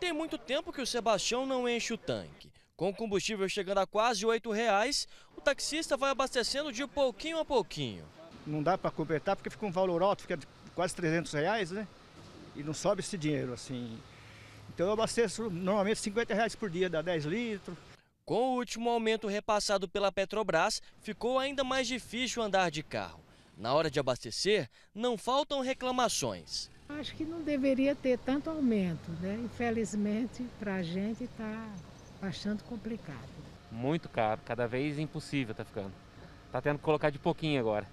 Tem muito tempo que o Sebastião não enche o tanque. Com o combustível chegando a quase R$ reais, o taxista vai abastecendo de pouquinho a pouquinho. Não dá para cobertar porque fica um valor alto, fica quase R$ reais, né? E não sobe esse dinheiro, assim. Então eu abasteço normalmente R$ reais por dia, dá 10 litros. Com o último aumento repassado pela Petrobras, ficou ainda mais difícil andar de carro. Na hora de abastecer, não faltam reclamações acho que não deveria ter tanto aumento, né? Infelizmente, para a gente está bastante complicado. Muito caro, cada vez impossível está ficando. Está tendo que colocar de pouquinho agora.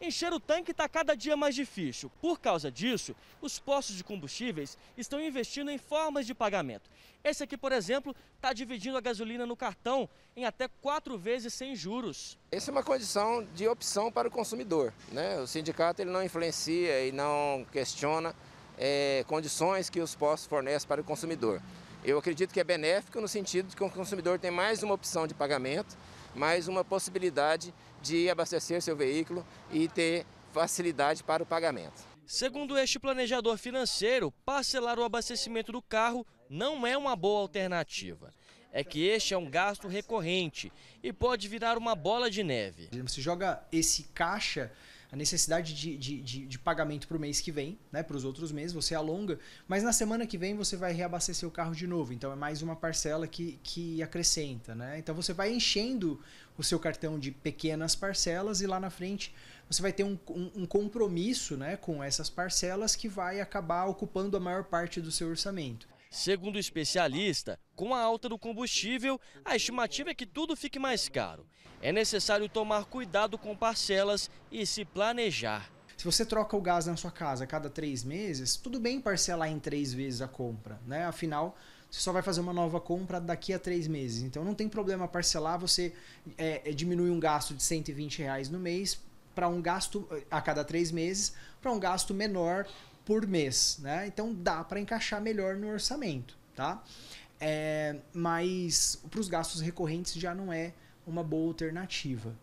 Encher o tanque está cada dia mais difícil. Por causa disso, os postos de combustíveis estão investindo em formas de pagamento. Esse aqui, por exemplo, está dividindo a gasolina no cartão em até quatro vezes sem juros. Essa é uma condição de opção para o consumidor. Né? O sindicato ele não influencia e não questiona é, condições que os postos fornecem para o consumidor. Eu acredito que é benéfico no sentido de que o consumidor tem mais uma opção de pagamento, mais uma possibilidade de abastecer seu veículo e ter facilidade para o pagamento. Segundo este planejador financeiro, parcelar o abastecimento do carro não é uma boa alternativa. É que este é um gasto recorrente e pode virar uma bola de neve. Se joga esse caixa a necessidade de, de, de, de pagamento para o mês que vem, né, para os outros meses, você alonga, mas na semana que vem você vai reabastecer o carro de novo. Então é mais uma parcela que, que acrescenta. Né? Então você vai enchendo o seu cartão de pequenas parcelas e lá na frente você vai ter um, um, um compromisso né, com essas parcelas que vai acabar ocupando a maior parte do seu orçamento. Segundo o especialista, com a alta do combustível, a estimativa é que tudo fique mais caro. É necessário tomar cuidado com parcelas e se planejar. Se você troca o gás na sua casa a cada três meses, tudo bem parcelar em três vezes a compra, né? Afinal, você só vai fazer uma nova compra daqui a três meses. Então não tem problema parcelar, você é, é diminui um gasto de 120 reais no mês para um gasto eh, a cada três meses, para um gasto menor por mês, né? Então dá para encaixar melhor no orçamento, tá? É, mas para os gastos recorrentes já não é uma boa alternativa,